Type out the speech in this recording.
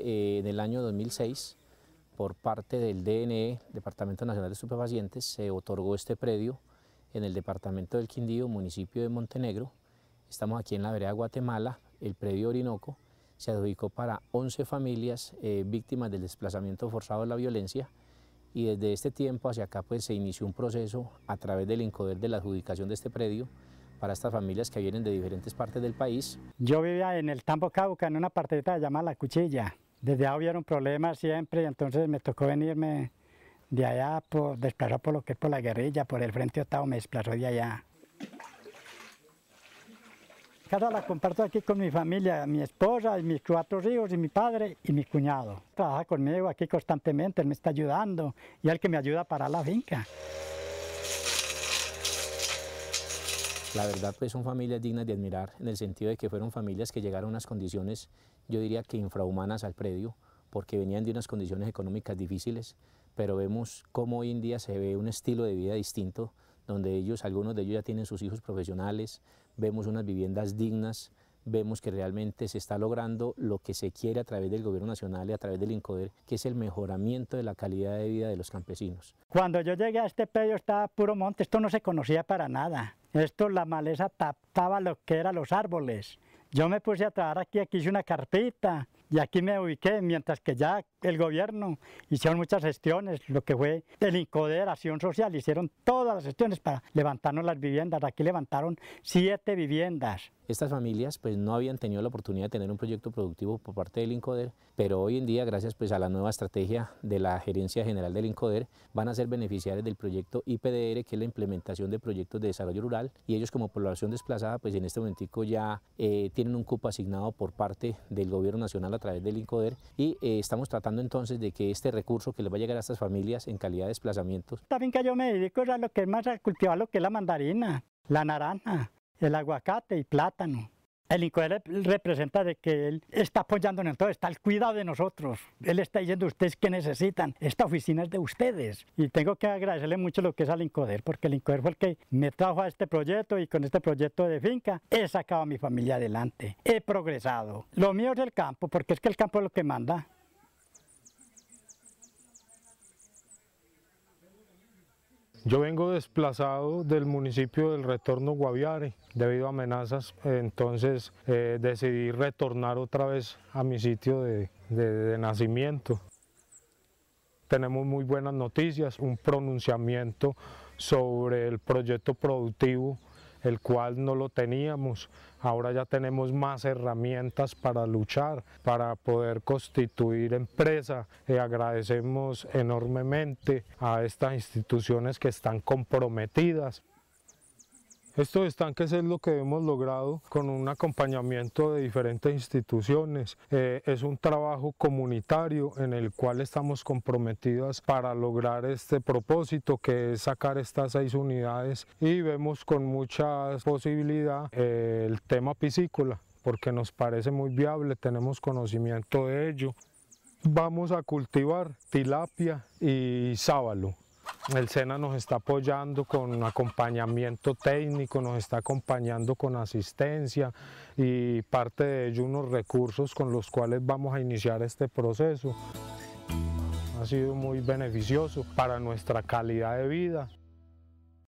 en eh, el año 2006, por parte del DNE, Departamento Nacional de Estupefacientes, se otorgó este predio en el departamento del Quindío, municipio de Montenegro. Estamos aquí en la vereda Guatemala, el predio Orinoco se adjudicó para 11 familias eh, víctimas del desplazamiento forzado de la violencia y desde este tiempo hacia acá pues se inició un proceso a través del INCODER de la adjudicación de este predio para estas familias que vienen de diferentes partes del país. Yo vivía en el Tambo Cauca, en una partida llamada La Cuchilla desde allá hubieron problemas siempre, entonces me tocó venirme de allá, por, por lo que es por la guerrilla, por el Frente Octavo, me desplazó de allá. Casa la comparto aquí con mi familia, mi esposa, mis cuatro hijos, y mi padre y mi cuñado. Trabaja conmigo aquí constantemente, él me está ayudando y él que me ayuda para la finca. La verdad, pues son familias dignas de admirar en el sentido de que fueron familias que llegaron a unas condiciones, yo diría que infrahumanas al predio, porque venían de unas condiciones económicas difíciles, pero vemos cómo hoy en día se ve un estilo de vida distinto, donde ellos, algunos de ellos ya tienen sus hijos profesionales, vemos unas viviendas dignas, vemos que realmente se está logrando lo que se quiere a través del gobierno nacional y a través del INCODER, que es el mejoramiento de la calidad de vida de los campesinos. Cuando yo llegué a este predio estaba puro monte, esto no se conocía para nada. Esto, la maleza tapaba lo que eran los árboles. Yo me puse a trabajar aquí, aquí hice una carpita y aquí me ubiqué, mientras que ya el gobierno hicieron muchas gestiones, lo que fue el INCODER, Acción Social, hicieron todas las gestiones para levantarnos las viviendas, aquí levantaron siete viviendas. Estas familias pues no habían tenido la oportunidad de tener un proyecto productivo por parte del INCODER, pero hoy en día gracias pues a la nueva estrategia de la Gerencia General del INCODER van a ser beneficiarios del proyecto IPDR, que es la implementación de proyectos de desarrollo rural y ellos como población desplazada pues en este momentico ya eh, tienen un cupo asignado por parte del gobierno nacional a través del INCODER y eh, estamos tratando entonces de que este recurso que les va a llegar a estas familias en calidad de desplazamiento. También que yo me dedico a lo que es más cultivar lo que es la mandarina, la naranja, el aguacate y plátano. El INCODER representa que él está apoyando en todo, está al cuidado de nosotros. Él está diciendo ustedes que necesitan. Esta oficina es de ustedes. Y tengo que agradecerle mucho lo que es al INCODER, porque el INCODER fue el que me trajo a este proyecto y con este proyecto de finca he sacado a mi familia adelante. He progresado. Lo mío es el campo, porque es que el campo es lo que manda. Yo vengo desplazado del municipio del retorno Guaviare debido a amenazas, entonces eh, decidí retornar otra vez a mi sitio de nacimiento. Tenemos muy buenas noticias, un pronunciamiento sobre el proyecto productivo el cual no lo teníamos. Ahora ya tenemos más herramientas para luchar, para poder constituir empresa. Y eh, agradecemos enormemente a estas instituciones que están comprometidas estos estanques es lo que hemos logrado con un acompañamiento de diferentes instituciones. Eh, es un trabajo comunitario en el cual estamos comprometidas para lograr este propósito que es sacar estas seis unidades y vemos con mucha posibilidad eh, el tema piscícola porque nos parece muy viable, tenemos conocimiento de ello. Vamos a cultivar tilapia y sábalo. El SENA nos está apoyando con acompañamiento técnico, nos está acompañando con asistencia y parte de ello unos recursos con los cuales vamos a iniciar este proceso. Ha sido muy beneficioso para nuestra calidad de vida.